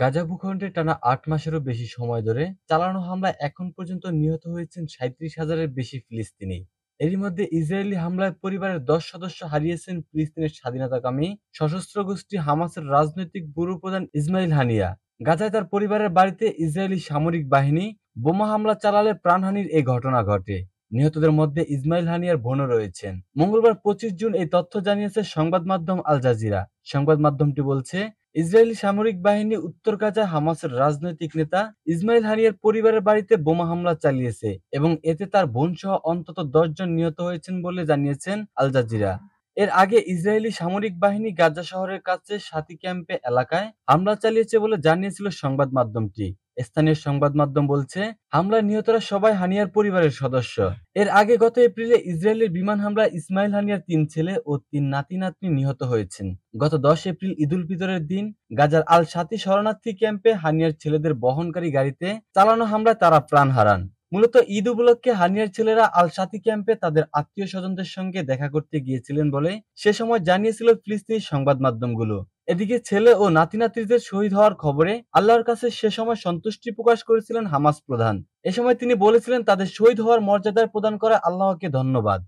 গাজা ভূখণ্ডে টানা আট মাসেরও বেশি সময় ধরে চালানো হামলায় এখন পর্যন্ত নিহত হয়েছেন সাঁত্রিশ হাজারের বেশি ফিলিস্তিনি এরই মধ্যে ইসরায়েলি হামলায় পরিবারের দশ সদস্য হারিয়েছেন ফিলিস্তিনের স্বাধীনতাকামী সশস্ত্র গোষ্ঠী হামাসের রাজনৈতিক ব্যুরো প্রধান ইসমাইল হানিয়া গাজায় তার পরিবারের বাড়িতে ইসরায়েলি সামরিক বাহিনী বোমা হামলা চালালে প্রাণহানির এই ঘটনা ঘটে নিহতদের মধ্যে ইসমাইল হানিয়ার বোনও রয়েছেন মঙ্গলবার পঁচিশ জুন এই তথ্য জানিয়েছে সংবাদ মাধ্যম আল জাজিরা সংবাদ মাধ্যমটি বলছে ইসরায়েলি সামরিক বাহিনী উত্তর গাজা হামাসের রাজনৈতিক নেতা ইসমাইল হানিয়ার পরিবারের বাড়িতে বোমা হামলা চালিয়েছে এবং এতে তার বোন সহ অন্তত জন নিহত হয়েছেন বলে জানিয়েছেন আল জাজিরা এর আগে ইসরায়েলি সামরিক বাহিনী গাজা শহরের কাছে সাথী ক্যাম্পে এলাকায় হামলা চালিয়েছে বলে জানিয়েছিল সংবাদ মাধ্যমটি স্থানীয় সংবাদ মাধ্যম বলছে হামলায় নিহতরা সবাই হানিয়ার পরিবারের সদস্য এর আগে গত এপ্রিলে ইসরায়েলের বিমান হামলায় ইসমাইল হানিয়ার তিন ছেলে ও তিন নাতি নাতনি নিহত হয়েছেন গত দশ এপ্রিল উল ফিতরের দিন গাজার আল সাতি শরণার্থী ক্যাম্পে হানিয়ার ছেলেদের বহনকারী গাড়িতে চালানো হামলায় তারা প্রাণ হারান মূলত ঈদ উপলক্ষে হানিয়ার ছেলেরা আল সাতি ক্যাম্পে তাদের আত্মীয় স্বজনদের সঙ্গে দেখা করতে গিয়েছিলেন বলে সে সময় জানিয়েছিল ফিলিস্তিনি সংবাদ মাধ্যমগুলো এদিকে ছেলে ও নাতি নাতিদের শহীদ হওয়ার খবরে আল্লাহর কাছে সে সময় সন্তুষ্টি প্রকাশ করেছিলেন হামাস প্রধান এ সময় তিনি বলেছিলেন তাদের শহীদ হওয়ার মর্যাদায় প্রদান করা আল্লাহকে ধন্যবাদ